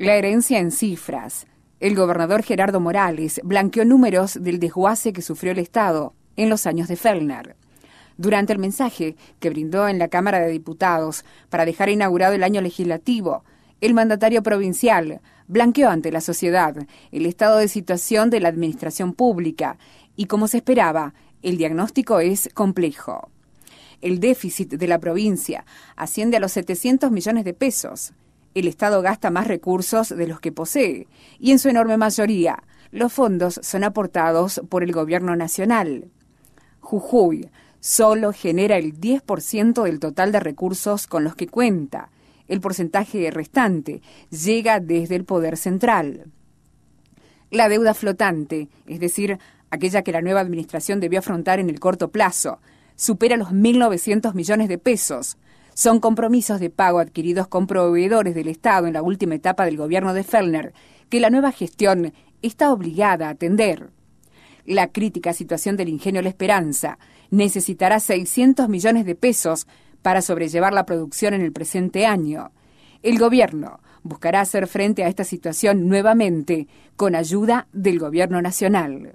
La herencia en cifras. El gobernador Gerardo Morales blanqueó números del desguace que sufrió el Estado en los años de Fellner. Durante el mensaje que brindó en la Cámara de Diputados para dejar inaugurado el año legislativo, el mandatario provincial blanqueó ante la sociedad el estado de situación de la administración pública y, como se esperaba, el diagnóstico es complejo. El déficit de la provincia asciende a los 700 millones de pesos el Estado gasta más recursos de los que posee, y en su enorme mayoría los fondos son aportados por el Gobierno Nacional. Jujuy solo genera el 10% del total de recursos con los que cuenta. El porcentaje restante llega desde el Poder Central. La deuda flotante, es decir, aquella que la nueva administración debió afrontar en el corto plazo, supera los 1.900 millones de pesos, son compromisos de pago adquiridos con proveedores del Estado en la última etapa del gobierno de Fellner, que la nueva gestión está obligada a atender. La crítica situación del ingenio La Esperanza necesitará 600 millones de pesos para sobrellevar la producción en el presente año. El gobierno buscará hacer frente a esta situación nuevamente con ayuda del gobierno nacional.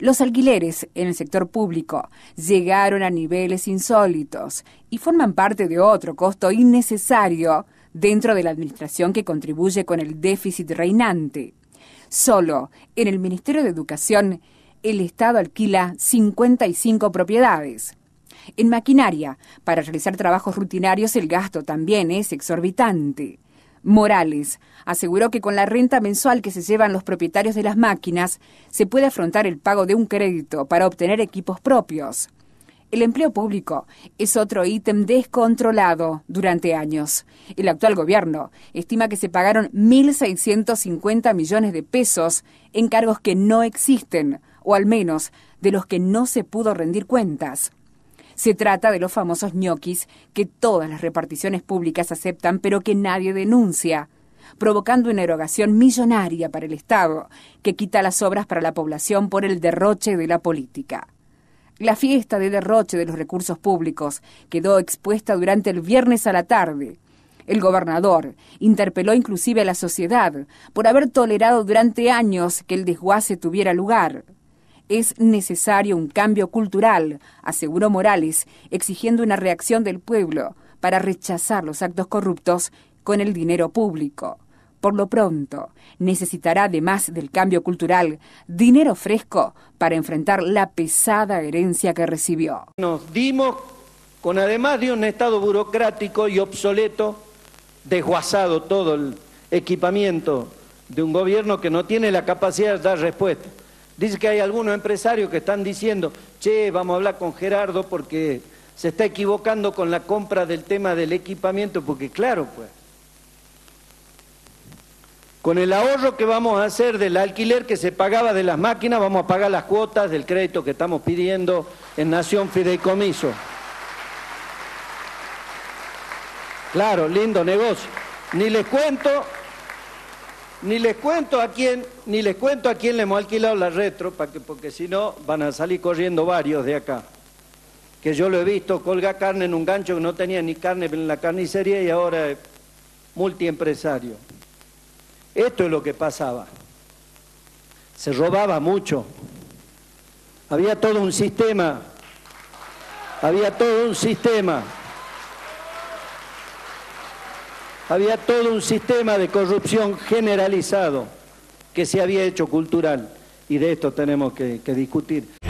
Los alquileres en el sector público llegaron a niveles insólitos y forman parte de otro costo innecesario dentro de la administración que contribuye con el déficit reinante. Solo en el Ministerio de Educación el Estado alquila 55 propiedades. En maquinaria, para realizar trabajos rutinarios el gasto también es exorbitante. Morales aseguró que con la renta mensual que se llevan los propietarios de las máquinas se puede afrontar el pago de un crédito para obtener equipos propios. El empleo público es otro ítem descontrolado durante años. El actual gobierno estima que se pagaron 1.650 millones de pesos en cargos que no existen, o al menos de los que no se pudo rendir cuentas. Se trata de los famosos ñoquis que todas las reparticiones públicas aceptan pero que nadie denuncia provocando una erogación millonaria para el Estado, que quita las obras para la población por el derroche de la política. La fiesta de derroche de los recursos públicos quedó expuesta durante el viernes a la tarde. El gobernador interpeló inclusive a la sociedad por haber tolerado durante años que el desguace tuviera lugar. Es necesario un cambio cultural, aseguró Morales, exigiendo una reacción del pueblo para rechazar los actos corruptos con el dinero público. Por lo pronto, necesitará, además del cambio cultural, dinero fresco para enfrentar la pesada herencia que recibió. Nos dimos con, además de un Estado burocrático y obsoleto, desguazado todo el equipamiento de un gobierno que no tiene la capacidad de dar respuesta. Dice que hay algunos empresarios que están diciendo, che, vamos a hablar con Gerardo porque se está equivocando con la compra del tema del equipamiento, porque claro, pues, con el ahorro que vamos a hacer del alquiler que se pagaba de las máquinas, vamos a pagar las cuotas del crédito que estamos pidiendo en Nación Fideicomiso. Claro, lindo negocio. Ni les cuento ni les cuento a quién, ni les cuento a quién le hemos alquilado la retro, porque si no van a salir corriendo varios de acá. Que yo lo he visto colgar carne en un gancho que no tenía ni carne en la carnicería y ahora es multiempresario. Esto es lo que pasaba. Se robaba mucho. Había todo un sistema. Había todo un sistema. había todo un sistema de corrupción generalizado que se había hecho cultural y de esto tenemos que, discutir.